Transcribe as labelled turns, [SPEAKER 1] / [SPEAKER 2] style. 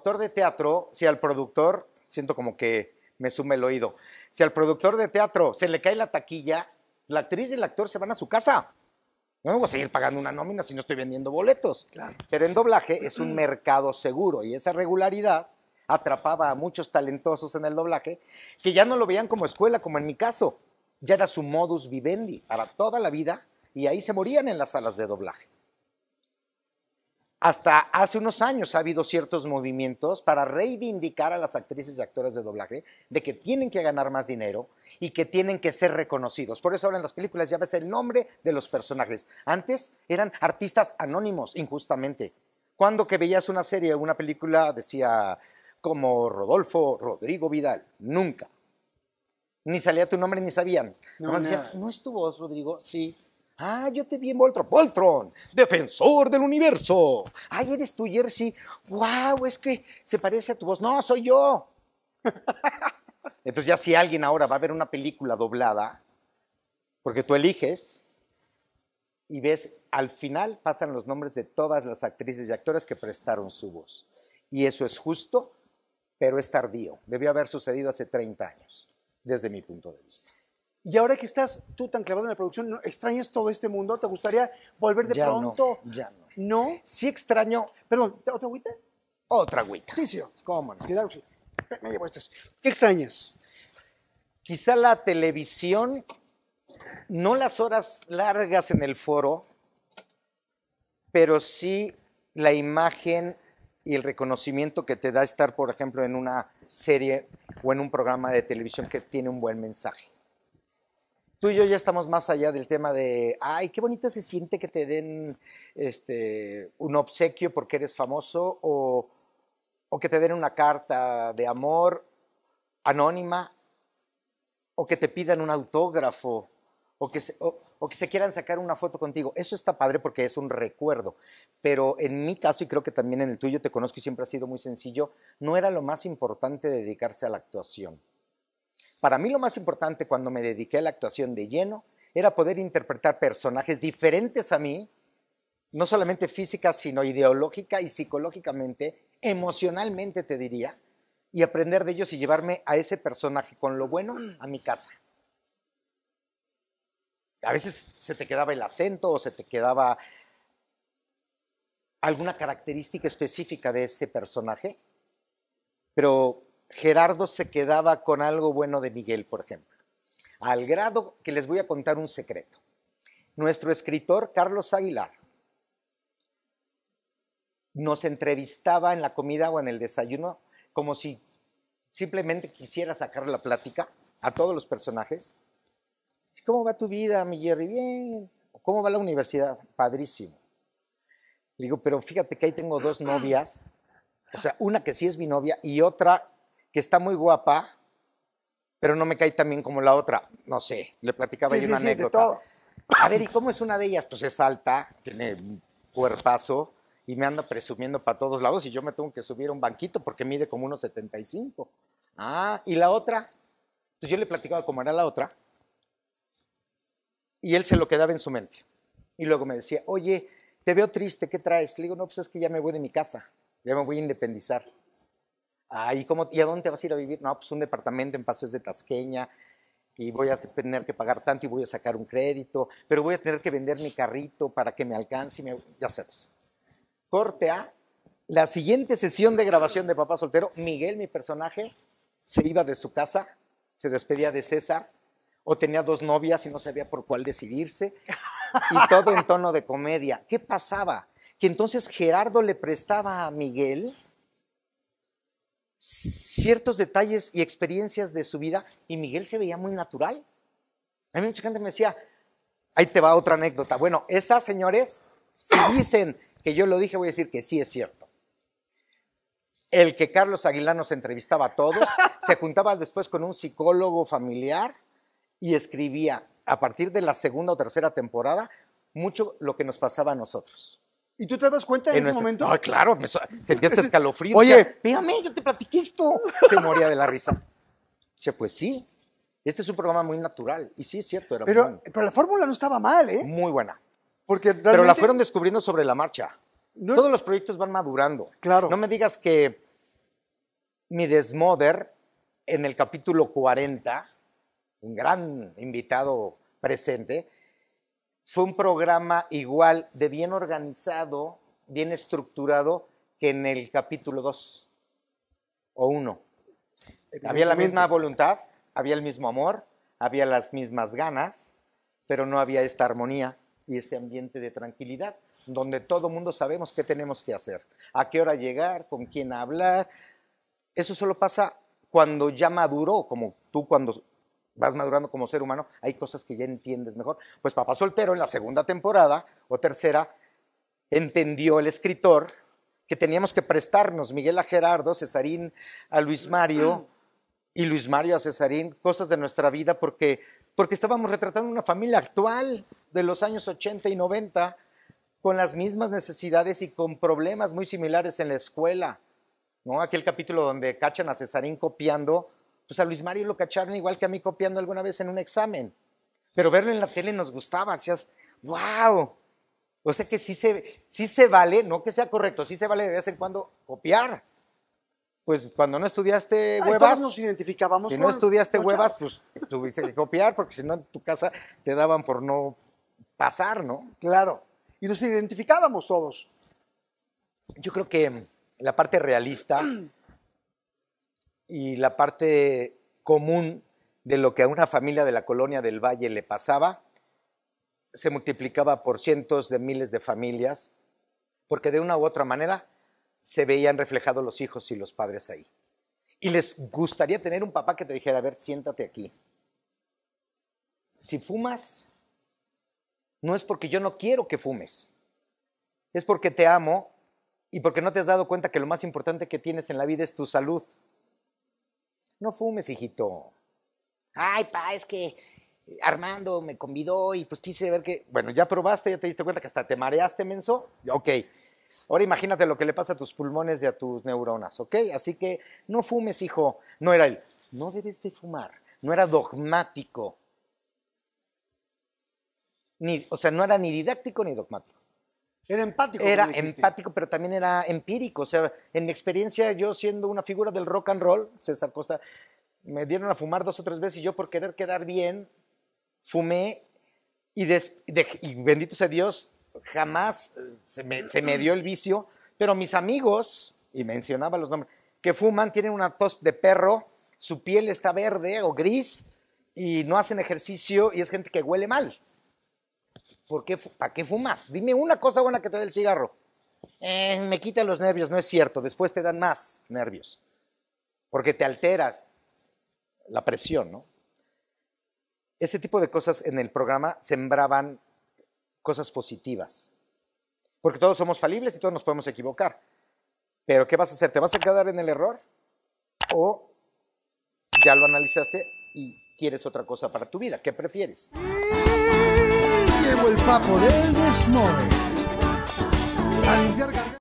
[SPEAKER 1] actor de teatro, si al productor, siento como que me sume el oído, si al productor de teatro se le cae la taquilla, la actriz y el actor se van a su casa. No me voy a seguir pagando una nómina si no estoy vendiendo boletos. Claro. Pero en doblaje es un mercado seguro y esa regularidad atrapaba a muchos talentosos en el doblaje que ya no lo veían como escuela, como en mi caso. Ya era su modus vivendi para toda la vida y ahí se morían en las salas de doblaje. Hasta hace unos años ha habido ciertos movimientos para reivindicar a las actrices y actores de doblaje de que tienen que ganar más dinero y que tienen que ser reconocidos. Por eso ahora en las películas ya ves el nombre de los personajes. Antes eran artistas anónimos, injustamente. Cuando que veías una serie o una película decía como Rodolfo Rodrigo Vidal, nunca. Ni salía tu nombre ni sabían. No, ¿no es tu voz, Rodrigo? Sí. Ah, yo te vi en Voltron. Voltron, defensor del universo. Ay, eres tú, Jersey. Wow, es que se parece a tu voz. No, soy yo. Entonces ya si alguien ahora va a ver una película doblada, porque tú eliges y ves, al final pasan los nombres de todas las actrices y actores que prestaron su voz. Y eso es justo, pero es tardío. Debió haber sucedido hace 30 años, desde mi punto de vista. Y ahora que estás tú tan clavado en la producción, ¿extrañas todo este mundo? ¿Te gustaría volver de pronto? No, ya no. ¿No? Sí extraño. Perdón, ¿otra agüita? Otra agüita. Sí, sí, oh, cómo ¿Qué extrañas? Quizá la televisión, no las horas largas en el foro, pero sí la imagen y el reconocimiento que te da estar, por ejemplo, en una serie o en un programa de televisión que tiene un buen mensaje tú y yo ya estamos más allá del tema de, ay, qué bonito se siente que te den este, un obsequio porque eres famoso o, que te den una carta de amor anónima o que te pidan un autógrafo o que se quieran sacar una foto contigo. Eso está padre porque es un recuerdo, pero en mi caso, y creo que también en el tuyo, te conozco y siempre ha sido muy sencillo, no era lo más importante dedicarse a la actuación para mí lo más importante cuando me dediqué a la actuación de lleno era poder interpretar personajes diferentes a mí, no solamente física, sino ideológica y psicológicamente, emocionalmente te diría, y aprender de ellos y llevarme a ese personaje con lo bueno a mi casa. A veces se te quedaba el acento o se te quedaba alguna característica específica de ese personaje, pero Gerardo se quedaba con algo bueno de Miguel, por ejemplo, al grado que les voy a contar un secreto. Nuestro escritor, Carlos Aguilar, nos entrevistaba en la comida o en el desayuno como si simplemente quisiera sacar la plática a todos los personajes. ¿Cómo va tu vida, mi Jerry? Bien. ¿Cómo va la universidad? Padrísimo. Le digo, pero fíjate que ahí tengo dos novias, o sea, una que sí es mi novia y otra que está muy guapa, pero no me cae tan bien como la otra. No sé, le platicaba yo una sí, anécdota. todo. A ver, ¿y cómo es una de ellas? Pues es alta, tiene cuerpazo y me anda presumiendo para todos lados y yo me tengo que subir a un banquito porque mide como unos 75. Ah, ¿y la otra? Entonces yo le platicaba cómo era la otra y él se lo quedaba en su mente. Y luego me decía, oye, te veo triste, ¿qué traes? Le digo, no, pues es que ya me voy de mi casa, ya me voy a independizar. ¿y, cómo, ¿y a dónde te vas a ir a vivir? No, pues un departamento en Paseos de Tasqueña y voy a tener que pagar tanto y voy a sacar un crédito, pero voy a tener que vender mi carrito para que me alcance y me... ya sabes. Corte a la siguiente sesión de grabación de Papá Soltero, Miguel, mi personaje, se iba de su casa, se despedía de César, o tenía dos novias y no sabía por cuál decidirse, y todo en tono de comedia. ¿Qué pasaba? Que entonces Gerardo le prestaba a Miguel ciertos detalles y experiencias de su vida y Miguel se veía muy natural. A mí mucha gente me decía, ahí te va otra anécdota. Bueno, esas señores, si dicen que yo lo dije, voy a decir que sí es cierto. El que Carlos Aguilar nos entrevistaba a todos, se juntaba después con un psicólogo familiar y escribía a partir de la segunda o tercera temporada mucho lo que nos pasaba a nosotros. ¿Y tú te das cuenta en, ese momento? Ah, claro, me este escalofrío. Oye, mírame, yo te platiqué esto. Se moría de la risa. Dice, pues sí, este es un programa muy natural. Y sí, es cierto, era pero, muy Pero la fórmula no estaba mal, ¿eh? Muy buena. Porque Pero la fueron descubriendo sobre la marcha. Todos los proyectos van madurando. Claro. No me digas que mi Desmoder, en el capítulo 40, un gran invitado presente, fue un programa igual de bien organizado, bien estructurado que en el capítulo 2 o 1. Había la misma voluntad, había el mismo amor, había las mismas ganas, pero no había esta armonía y este ambiente de tranquilidad, donde todo mundo sabemos qué tenemos que hacer, a qué hora llegar, con quién hablar. Eso solo pasa cuando ya maduró, como tú cuando vas madurando como ser humano, hay cosas que ya entiendes mejor. Pues Papá Soltero en la segunda temporada o tercera entendió el escritor que teníamos que prestarnos, Miguel a Gerardo, Cesarín a Luis Mario y Luis Mario a Cesarín, cosas de nuestra vida porque, porque estábamos retratando una familia actual de los años 80 y 90 con las mismas necesidades y con problemas muy similares en la escuela. ¿no? Aquel capítulo donde cachan a Cesarín copiando pues a Luis Mario lo cacharon igual que a mí copiando alguna vez en un examen. Pero verlo en la tele nos gustaba, decías, wow. O sea que sí se, sí se vale, no que sea correcto, sí se vale de vez en cuando copiar. Pues cuando no estudiaste huevas. nos identificábamos. Si no estudiaste huevas, pues tuviste que copiar, porque si no en tu casa te daban por no pasar, ¿no? Claro. Y nos identificábamos todos. Yo creo que la parte realista y la parte común de lo que a una familia de la colonia del Valle le pasaba se multiplicaba por cientos de miles de familias, porque de una u otra manera se veían reflejados los hijos y los padres ahí. Y les gustaría tener un papá que te dijera, a ver, siéntate aquí. Si fumas, no es porque yo no quiero que fumes, es porque te amo y porque no te has dado cuenta que lo más importante que tienes en la vida es tu salud. No fumes, hijito. Ay, pa, es que Armando me convidó y pues quise ver que. Bueno, ya probaste, ya te diste cuenta que hasta te mareaste, menso. Ok. Ahora imagínate lo que le pasa a tus pulmones y a tus neuronas, ¿ok? Así que no fumes, hijo. No era él. No debes de fumar. No era dogmático. Ni, o sea, no era ni didáctico ni dogmático. Era empático. Era empático, pero también era empírico. O sea, en mi experiencia, yo siendo una figura del rock and roll, César Costa, me dieron a fumar dos o tres veces y yo por querer quedar bien, fumé y, bendito sea Dios, jamás eh, se me, se me, dio el vicio, pero mis amigos, y mencionaba los nombres, que fuman, tienen una tos de perro, su piel está verde o gris y no hacen ejercicio y es gente que huele mal. ¿Por qué, ¿Para qué fumas? Dime una cosa buena que te dé el cigarro. Eh, me quita los nervios, no es cierto. Después te dan más nervios. Porque te altera la presión, ¿no? Ese tipo de cosas en el programa sembraban cosas positivas. Porque todos somos falibles y todos nos podemos equivocar. Pero ¿qué vas a hacer? ¿Te vas a quedar en el error? ¿O ya lo analizaste y quieres otra cosa para tu vida? ¿Qué prefieres? llevo el papo del desmove